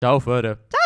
Tchau, fora. Tchau.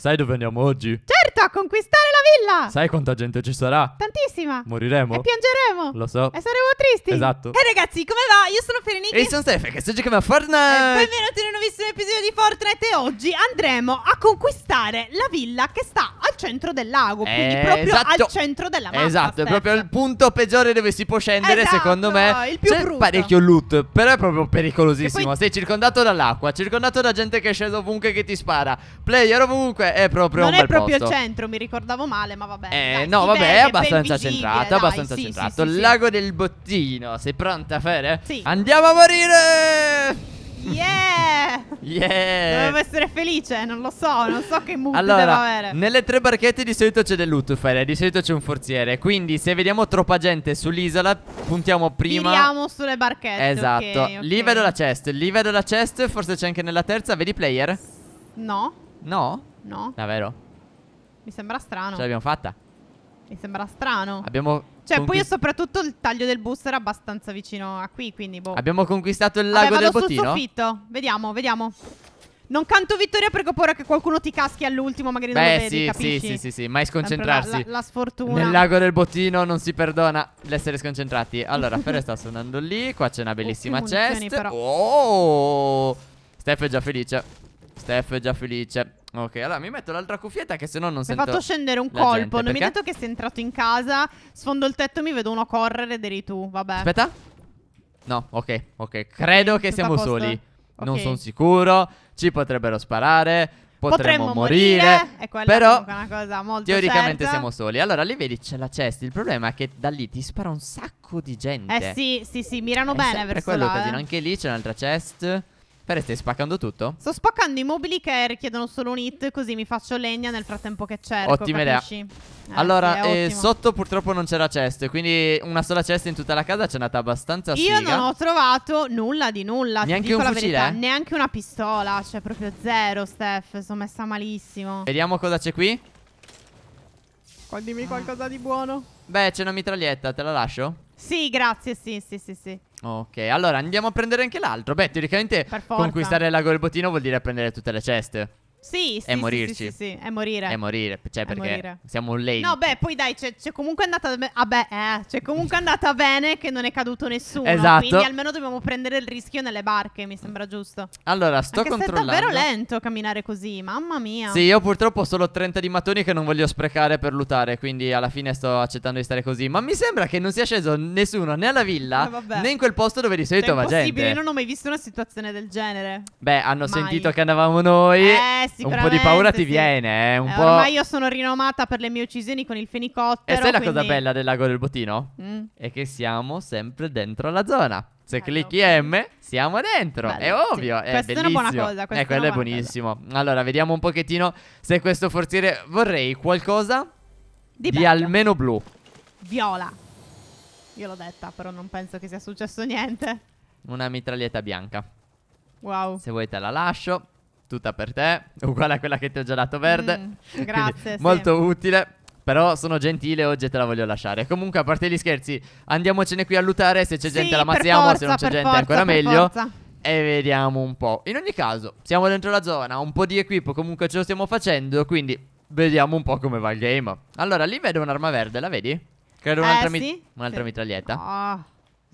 Sai dove andiamo oggi? Certo, a conquistare la villa! Sai quanta gente ci sarà? Tantissima! Moriremo? E piangeremo! Lo so! E saremo tristi! Esatto! E ragazzi, come va? Io sono Fereniki! E io sono Stefan, che sto giocando a Fortnite! E benvenuti in un nuovissimo episodio di Fortnite e oggi andremo a conquistare la villa che sta al centro del lago, eh, quindi proprio esatto. al centro della mappa. Esatto, Steph. è proprio il punto peggiore dove si può scendere, esatto, secondo me. Il più C'è brutto. parecchio loot, però è proprio pericolosissimo. Poi... Sei circondato dall'acqua, circondato da gente che scende ovunque che ti spara. Player ovunque, cioè è proprio non un è bel proprio posto. centro, mi ricordavo male, ma vabbè. Eh, dai, no, vabbè, è abbastanza centrato, dai, abbastanza sì, centrato. Sì, sì, Lago del Bottino, sei pronta Fede? Sì. Andiamo a morire! Yeah! yeah! Dovevo essere felice, non lo so, non so che mood allora, devo avere. Nelle tre barchette di solito c'è del loot, Fede, di solito c'è un forziere. Quindi se vediamo troppa gente sull'isola, puntiamo prima. Puntiamo sulle barchette. Esatto. Okay, okay. Lì vedo la chest, lì vedo la chest, forse c'è anche nella terza. Vedi player? No. No? No. Davvero? Mi sembra strano. Ce l'abbiamo fatta. Mi sembra strano. Abbiamo. Cioè, poi soprattutto il taglio del bus era abbastanza vicino a qui, quindi boh. Abbiamo conquistato il lago Vabbè, del bottino. Vabbè, sul soffitto. Vediamo, vediamo. Non canto vittoria perché ho paura che qualcuno ti caschi all'ultimo, magari Beh, non lo vedi, sì, capisci? Sì, sì, sì, sì, mai sconcentrarsi. La, la, la, sfortuna. Nel lago del bottino non si perdona l'essere sconcentrati. Allora, Ferre sta suonando lì, qua c'è una bellissima oh, chest. Però. Oh! Steph è già felice. Steph è già felice. Ok, allora mi metto l'altra cuffietta che se no non si sento Mi ha fatto scendere un colpo, gente, non perché? mi ha detto che sei entrato in casa, sfondo il tetto, e mi vedo uno correre ed eri tu, vabbè. Aspetta. No, ok, ok, credo okay, che siamo soli. Okay. Non sono sicuro, ci potrebbero sparare, potremmo, potremmo morire, morire. però teoricamente certa. siamo soli. Allora lì vedi c'è la chest, il problema è che da lì ti spara un sacco di gente. Eh sì, sì, sì, mirano è bene verso quello là. quello eh. casino, anche lì c'è un'altra chest. Perché stai spaccando tutto? Sto spaccando i mobili che richiedono solo un hit Così mi faccio legna nel frattempo che cerco Ottima idea eh, Allora, eh, sotto purtroppo non c'era cesta. Quindi una sola cesta in tutta la casa c'è andata abbastanza Io non ho trovato nulla di nulla Neanche un fucile? Verità, eh? neanche una pistola Cioè proprio zero, Steph Sono messa malissimo Vediamo cosa c'è qui Dimmi qualcosa di buono Beh, c'è una mitraglietta, te la lascio? Sì, grazie, sì, sì, sì, sì Ok, allora andiamo a prendere anche l'altro. Beh, teoricamente conquistare il lago del bottino vuol dire prendere tutte le ceste. Sì, sì. È sì, morirci. Sì, sì, è morire. È morire, cioè perché morire. siamo un lei. No, beh, poi dai, c'è, c'è comunque andata be- ah, beh, eh, c'è comunque andata bene che non è caduto nessuno, esatto. quindi almeno dobbiamo prendere il rischio nelle barche, mi sembra giusto. Allora, sto Anche controllando. è davvero lento camminare così, mamma mia. Sì, io purtroppo ho solo 30 di mattoni che non voglio sprecare per lutare, quindi alla fine sto accettando di stare così, ma mi sembra che non sia sceso nessuno né alla villa eh, né in quel posto dove di cioè, solito va gente. È possibile, non ho mai visto una situazione del genere. Beh, hanno mai. sentito che andavamo noi. Eh, sì un po' di paura ti viene, eh, un eh, po'... io sono rinomata per le mie uccisioni con il fenicottero, E sai quindi... la cosa bella del lago del Botino? Mm. È che siamo sempre dentro la zona. Se allora, clicchi M, siamo dentro. Bello, è ovvio. Sì. È questa bellissimo. è una buona cosa. Eh, questa eh, quello è buonissimo. Cosa. Allora, vediamo un pochettino se questo forziere. Vorrei qualcosa di, di almeno blu. Viola. Io l'ho detta, però non penso che sia successo niente. Una mitraglietta bianca. Wow. Se vuoi te la lascio tutta per te, uguale a quella che ti ho già dato verde. Mm, grazie. sì. Molto utile. Però sono gentile oggi e te la voglio lasciare. Comunque, a parte gli scherzi, andiamocene qui a lutare. Se c'è sì, gente la mazziamo. forza, se non c'è gente forza, ancora meglio. Forza. E vediamo un po'. In ogni caso, siamo dentro la zona, un po' di equipo comunque ce lo stiamo facendo, quindi vediamo un po' come va il game. Allora, lì vedo un'arma verde, la vedi? Credo eh, un'altra, sì? mit un'altra sì. mitraglietta. Oh.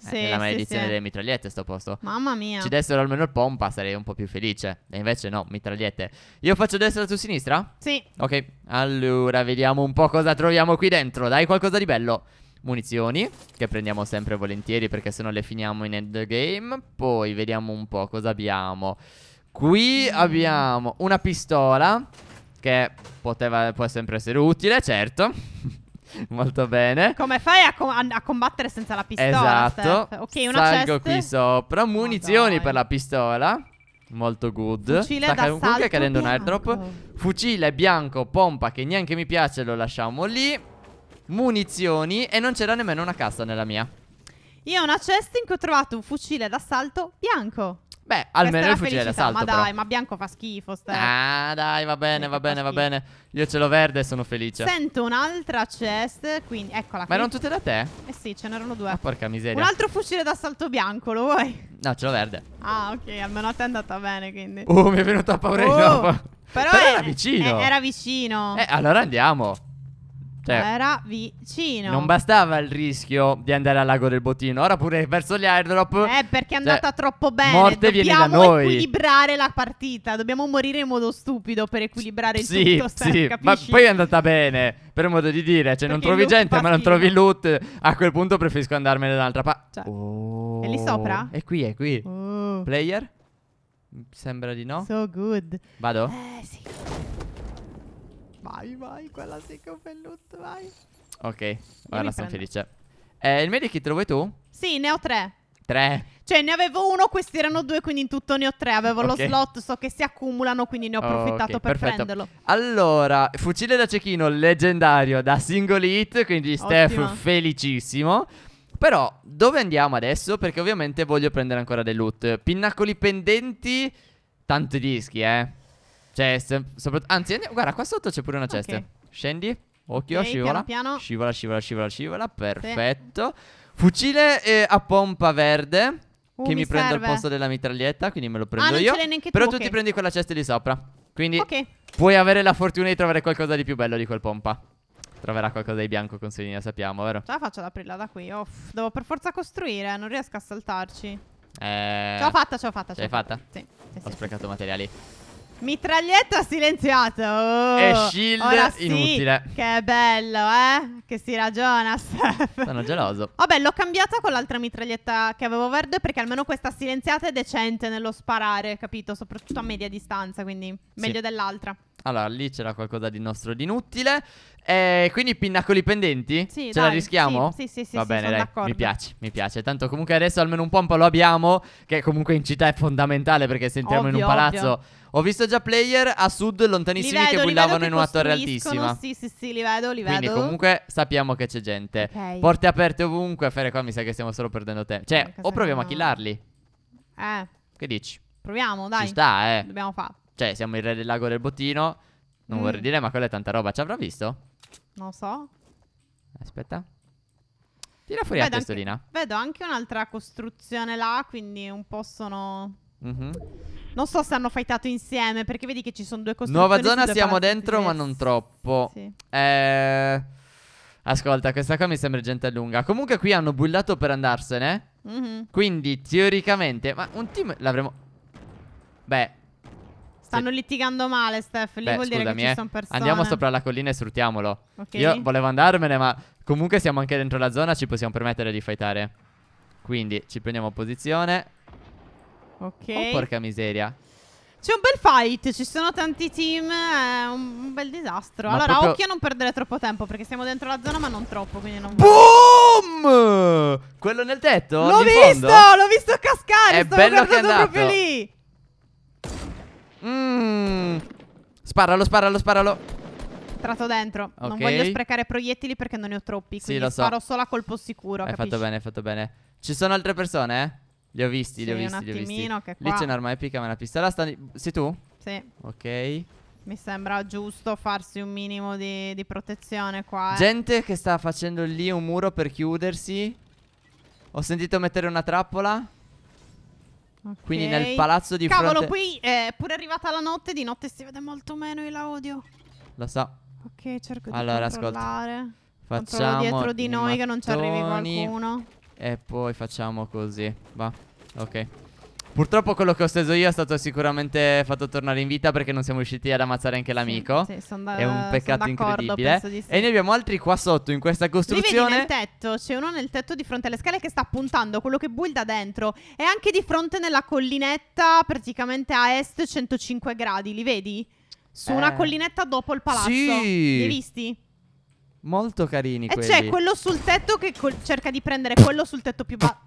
Eh, sì, eh, la maledizione sì, sì. delle mitragliette sto posto. Mamma mia. Ci dessero almeno il pompa, sarei un po' più felice. E invece no, mitragliette. Io faccio destra tu sinistra? Sì. Ok, allora vediamo un po' cosa troviamo qui dentro. Dai, qualcosa di bello. Munizioni, che prendiamo sempre volentieri perché se no le finiamo in endgame. Poi vediamo un po' cosa abbiamo. Qui mm. abbiamo una pistola che poteva, può sempre essere utile, certo. Molto bene. Come fai a, com- a, combattere senza la pistola? Esatto. Steph? Ok, una Salgo chest. qui sopra. Munizioni oh, per la pistola. Molto good. Fucile Sta comunque cadendo un airdrop. Fucile bianco, pompa che neanche mi piace, lo lasciamo lì. Munizioni e non c'era nemmeno una cassa nella mia. Io ho una chest in cui ho trovato un fucile d'assalto bianco. Beh, almeno il fucile felicità, d'assalto. Ma dai, però. ma bianco fa schifo. Ste. Ah, dai, va bene, va bene, va bene. Io ce l'ho verde e sono felice. Sento un'altra chest, quindi eccola. Ma erano tutte da te? Eh sì, ce n'erano due. Ah, porca miseria. Un altro fucile d'assalto bianco, lo vuoi? No, ce l'ho verde. Ah, ok, almeno a te è andata bene, quindi. Oh, mi è venuto a paura di oh, nuovo. Però, però era, era vicino. Eh, era vicino. Eh, allora andiamo. Cioè, era vicino. Non bastava il rischio di andare al lago del bottino, ora pure verso gli airdrop. Eh, perché è cioè, andata cioè, troppo bene. Morte Dobbiamo equilibrare la partita. Dobbiamo morire in modo stupido per equilibrare il sì, tutto. Star, sì, ma poi è andata bene, per modo di dire. Cioè, perché non trovi gente, fastidio. ma non trovi loot. A quel punto preferisco andarmene dall'altra parte. Cioè, oh, È lì sopra? È qui, è qui. Oh. Player? Sembra di no. So good. Vado? Eh, sì. Vai, vai, quella sì che ho velluto, vai. Ok, ora sono felice. Eh, il medikit lo vuoi tu? Sì, ne ho tre. Tre. Cioè, ne avevo uno, questi erano due, quindi in tutto ne ho tre. Avevo okay. lo slot, so che si accumulano, quindi ne ho approfittato okay, per perfetto. prenderlo. Allora, fucile da cecchino leggendario da single hit, quindi Steph felicissimo. Però, dove andiamo adesso? Perché ovviamente voglio prendere ancora del loot. Pinnacoli pendenti, tanti dischi, eh. Ceste cioè, soprattutto... Anzi, guarda, qua sotto c'è pure una cesta. Okay. Scendi. Occhio, okay, scivola. Piano, piano. Scivola, scivola, scivola, scivola. Perfetto. Sì. Fucile eh, a pompa verde. Uh, che mi, mi prendo al posto della mitraglietta. Quindi me lo ah, prendo ah, io. Però tu, okay. ti prendi quella cesta lì sopra. Quindi okay. puoi avere la fortuna di trovare qualcosa di più bello di quel pompa. Troverà qualcosa di bianco con Selina, sappiamo, vero? Ce la faccio ad aprirla da qui. Off. Devo per forza costruire, non riesco a saltarci. Eh... Ce l'ho fatta, ce l'ho fatta. Ce l'hai fatta? Sì. sì Ho sì, sprecato materiali. Mitraglietta silenziata. Oh. E shield Ora sì, inutile. Che bello, eh? Che si ragiona, Steph. Sono geloso. Vabbè, l'ho cambiata con l'altra mitraglietta che avevo verde perché almeno questa silenziata è decente nello sparare, capito? Soprattutto a media distanza, quindi meglio sì. dell'altra. Allora, lì c'era qualcosa di nostro di inutile. Eh, quindi pinnacoli pendenti? Sì, Ce dai, la rischiamo? Sì, sì, sì. Va sì, bene, dai. Mi piace, mi piace. Tanto comunque adesso almeno un pompa lo abbiamo, che comunque in città è fondamentale perché se entriamo in un palazzo... Ovvio. Ho visto già player a sud lontanissimi vedo, che bullavano in una torre altissima. Sì, sì, sì, li vedo, li vedo. Quindi comunque sappiamo che c'è gente. Okay. Porte aperte ovunque. Fere qua mi sa che stiamo solo perdendo tempo. Cioè, eh, o proviamo no. a killarli. Eh. Che dici? Proviamo, dai. Ci sta, eh. Dobbiamo fare. Cioè, siamo il re del lago del bottino. Non mm. vorrei dire, ma quella è tanta roba. Ci avrà visto? Non so. Aspetta. Tira fuori vedo la testolina. Anche, vedo anche un'altra costruzione là, quindi un po' sono... Mm-hmm. Non so se hanno fightato insieme, perché vedi che ci sono due costruzioni. Nuova zona siamo dentro, diverse. ma non troppo. Sì. Eh... Ascolta, questa qua mi sembra gente lunga. Comunque qui hanno bullato per andarsene. Mm-hmm. Quindi, teoricamente... Ma un team l'avremo... Beh, Stanno sì. litigando male, Steph. Lì Beh, vuol scusami, dire che ci eh. sono persone. Andiamo sopra la collina e sfruttiamolo. Okay. Io volevo andarmene, ma comunque siamo anche dentro la zona. Ci possiamo permettere di fightare. Quindi ci prendiamo posizione. Ok. Oh, porca miseria. C'è un bel fight, ci sono tanti team, è un, bel disastro. Ma allora, proprio... occhio a non perdere troppo tempo, perché siamo dentro la zona, ma non troppo, quindi non... Boom! Quello nel tetto? L'ho visto, l'ho visto cascare, è stavo bello guardando proprio lì. Mmm. Sparalo, sparalo, sparalo. Entrato dentro. Okay. Non voglio sprecare proiettili perché non ne ho troppi. Quindi sì, lo so. sparo solo a colpo sicuro. Hai capisci? fatto bene, hai fatto bene. Ci sono altre persone? Eh? Li ho visti, sì, li ho visti, un li ho visti. Che qua... Lì c'è un'arma epica, ma una pistola. Sta... Sei tu? Sì. Ok. Mi sembra giusto farsi un minimo di, di protezione qua. Eh. Gente che sta facendo lì un muro per chiudersi. Ho sentito mettere una trappola. Okay. Quindi nel palazzo di Cavolo, fronte... qui eh, è pure arrivata la notte, di notte si vede molto meno il audio. Lo so. Ok, cerco di allora, controllare. Ascolta. Facciamo Controllo dietro di noi mattoni, che non ci arrivi qualcuno. E poi facciamo così. Va. Ok. Purtroppo quello che ho steso io è stato sicuramente fatto tornare in vita perché non siamo riusciti ad ammazzare anche l'amico. Sì, sì, da, è un peccato incredibile. Sì. E ne abbiamo altri qua sotto in questa costruzione. Li nel tetto, c'è uno nel tetto di fronte alle scale che sta puntando quello che builda dentro. E anche di fronte nella collinetta praticamente a est 105 gradi, li vedi? Su eh. una collinetta dopo il palazzo. Sì. Li hai visti? Molto carini. E quelli. c'è quello sul tetto che col- cerca di prendere quello sul tetto più basso.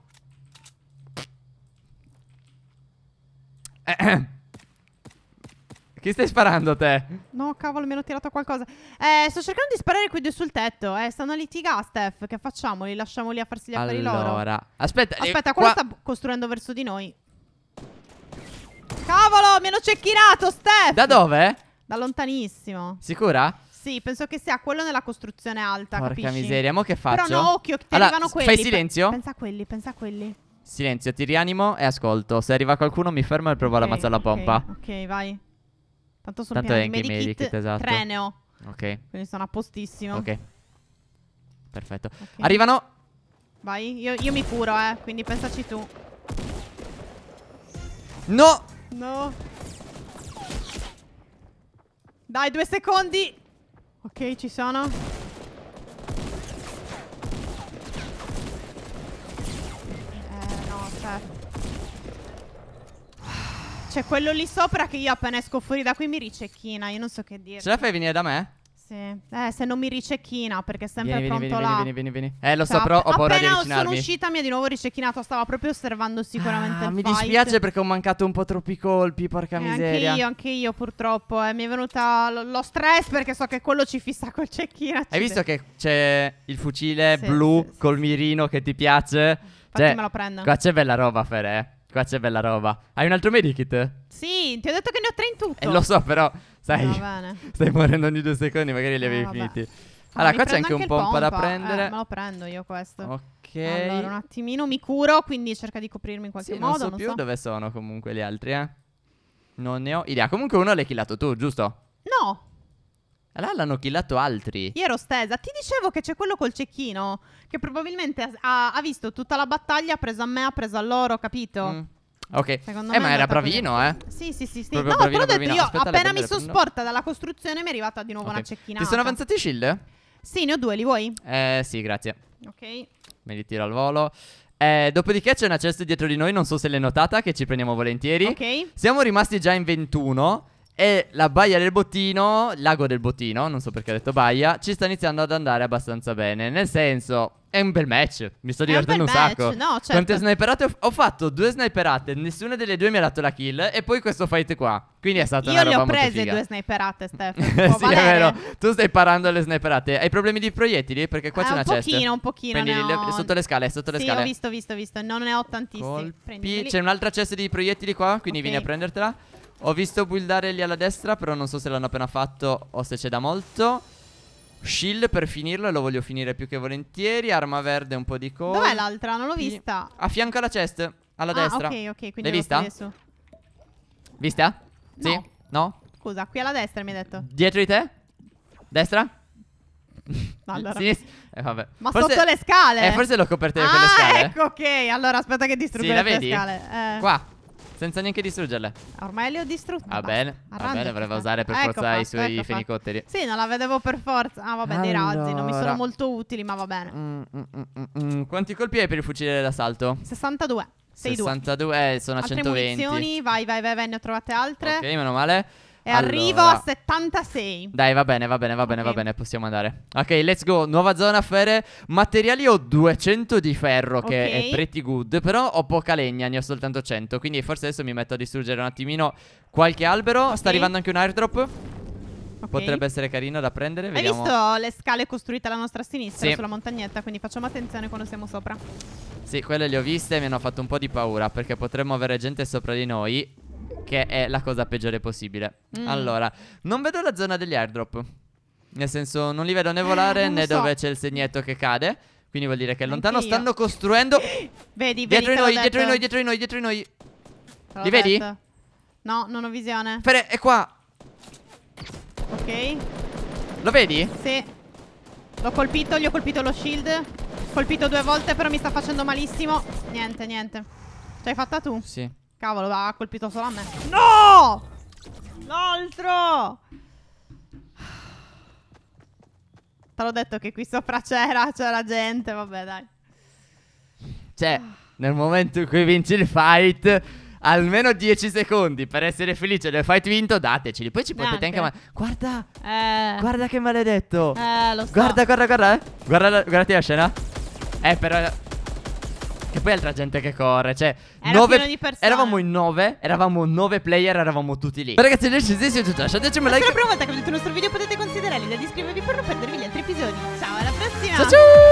Eh. Chi stai sparando te? No, cavolo, mi hanno tirato qualcosa. Eh, sto cercando di sparare qui due sul tetto. Eh, stanno a litigare, Steph. Che facciamo? Li lasciamo lì a farsi gli affari allora. loro? Allora, aspetta. Eh, aspetta, eh, quello qua... sta costruendo verso di noi. Cavolo, mi hanno cecchinato, Steph! Da dove? Da lontanissimo. Sicura? Sì, penso che sia quello nella costruzione alta, Porca capisci? miseria, mo che faccio? Però no, occhio, ti allora, quelli. Fai silenzio? Pensa a quelli, pensa a quelli. Silenzio, ti rianimo e ascolto. Se arriva qualcuno mi fermo e provo okay, ad ammazzare la pompa. Okay, ok, vai. Tanto sono Tanto pieno di medikit, medikit esatto. tre Ok. Quindi sono a postissimo. Ok. Perfetto. Okay. Arrivano. Vai, io, io mi curo, eh. Quindi pensaci tu. No! No. Dai, due secondi. Ok, ci sono. Perfetto. C'è quello lì sopra che io appena esco fuori da qui mi ricecchina. Io non so che dire. Ce la fai venire da me? Sì. Eh, se non mi ricecchina, perché è sempre vieni, pronto vieni, là. Vieni, vieni, vieni, Eh, lo cioè, so, però ho paura di avvicinarmi. sono uscita mi ha di nuovo ricecchinato. Stava proprio osservando sicuramente ah, Mi fight. dispiace perché ho mancato un po' troppi colpi, porca eh, miseria. Anche io, anche io purtroppo. Eh, mi è venuta lo stress perché so che quello ci fissa col cecchino. Hai visto che c'è il fucile sì, blu sì, col mirino che ti piace? Infatti cioè, me lo prendo. Qua c'è bella roba, Fere, eh. Qua c'è bella roba. Hai un altro medikit? Sì, ti ho detto che ne ho tre in tutto. Eh, lo so, però, sai, stai morendo ogni due secondi, magari li avevi vabbè. finiti. Allora, qua c'è anche, anche un pompa, da prendere. Eh, me lo prendo io questo. Ok. Allora, un attimino mi curo, quindi cerca di coprirmi in qualche sì, modo. Non so non più so. dove sono comunque gli altri, eh. Non ne ho idea. Comunque uno l'hai killato tu, giusto? Là l'hanno killato altri. Io ero stesa. Ti dicevo che c'è quello col cecchino. Che probabilmente ha, ha visto tutta la battaglia, ha preso a me, ha preso a loro, capito? Mm. Ok. Secondo eh, ma era bravino, così. eh? Sì, sì, sì. sì. no, bravino, però ho detto io, Aspetta, appena mi sono sporta dalla costruzione, mi è arrivata di nuovo okay. una cecchina. Ti sono avanzati i shield? Sì, ne ho due, li vuoi? Eh, sì, grazie. Ok. Me li tiro al volo. Eh, dopodiché c'è una chest dietro di noi, non so se l'hai notata, che ci prendiamo volentieri. Ok. Siamo rimasti già in 21. E la Baia del Bottino, lago del Bottino, non so perché ho detto Baia, ci sta iniziando ad andare abbastanza bene. Nel senso, è un bel match. Mi sto divertendo un, un match, sacco. No, certo. Quante sniperate ho, ho, fatto? Due sniperate. Nessuna delle due mi ha dato la kill. E poi questo fight qua. Quindi è stato Io una roba Io le ho prese due sniperate, Stefano. sì, valere. è vero. Tu stai parando alle sniperate. Hai problemi di proiettili? Perché qua eh, c'è un una cesta. Un pochino, un pochino. Prendi ho... sotto le scale, sotto le sì, scale. ho visto, visto, visto. Non ne ho tantissimi. Colpi. Prendili. C'è un'altra cesta di proiettili qua, quindi okay. vieni a prendertela. Ho visto buildare lì alla destra Però non so se l'hanno appena fatto O se c'è da molto Shield per finirlo e lo voglio finire più che volentieri Arma verde un po' di cose. Dov'è l'altra? Non l'ho vista A fianco alla chest Alla ah, destra ok ok L'hai vista? Vista? No. Sì? No? Scusa qui alla destra mi hai detto Dietro di te? Destra? Allora. Sì, Eh, vabbè. Ma forse, sotto le scale? Eh, forse l'ho coperta ah, con le ah, scale. Ecco, ok. Allora aspetta che distruggo sì, le, le scale. Eh. Qua. Senza neanche distruggerle. Ormai le ho distrutte. Va ah, bene. Va ah, bene, dovrebbe usare per ecco forza fatto, i suoi ecco fenicotteri. Fatto. Sì, non la vedevo per forza. Ah, vabbè, allora. dei razzi. Non mi sono molto utili, ma va bene. Mm mm, mm, mm, mm, Quanti colpi hai per il fucile d'assalto? 62. 62, sono a 120. Altre munizioni, vai, vai, vai, vai, ne ho trovate altre. Ok, meno male. E allora. arrivo a 76. Dai, va bene, va bene, va bene, va bene, possiamo andare. Ok, let's go. Nuova zona ferre. Materiali ho 200 di ferro, okay. che è pretty good. Però ho poca legna, ne ho soltanto 100. Quindi forse adesso mi metto a distruggere un attimino qualche albero. Okay. Sta arrivando anche un airdrop. Okay. Potrebbe essere carino da prendere. Hai Vediamo. visto le scale costruite alla nostra sinistra sì. sulla montagnetta? Quindi facciamo attenzione quando siamo sopra. Sì, quelle le ho viste e mi hanno fatto un po' di paura perché potremmo avere gente sopra di noi che è la cosa peggiore possibile. Mm. Allora, non vedo la zona degli airdrop. Nel senso, non li vedo né eh, volare eh, né so. dove c'è il segnetto che cade. Quindi vuol dire che è lontano. Anch'io. Stanno costruendo. Vedi, vedi. Dietro di noi, dietro di noi, dietro di noi, dietro di noi. Te li vedi? Detto. No, non ho visione. Fere, è qua. Ok. Lo vedi? Sì. L'ho colpito, gli ho colpito lo shield. Colpito due volte, però mi sta facendo malissimo. Niente, niente. Ci hai fatta tu? Sì. Cavolo, ha colpito solo a me. No! L'altro! Te l'ho detto che qui sopra c'era, c'era gente, vabbè dai. Cioè, nel momento in cui vinci il fight, almeno 10 secondi per essere felice del fight vinto, dateceli. Poi ci potete anche... anche ma... Guarda! Eh. Guarda che maledetto! Eh, lo so. Guarda, guarda, guarda, eh. Guarda, guardate la scena. Eh, però... E poi altra gente che corre. Cioè, Era nove... pieno di persone. Eravamo in nove, eravamo nove player, eravamo tutti lì. Ma ragazzi, noi ci siamo già. Cioè, Lasciateci un like. Se è la prima volta che vedete il nostro video potete considerare di iscrivervi per non perdervi gli altri episodi. Ciao, alla prossima. ciao. ciao.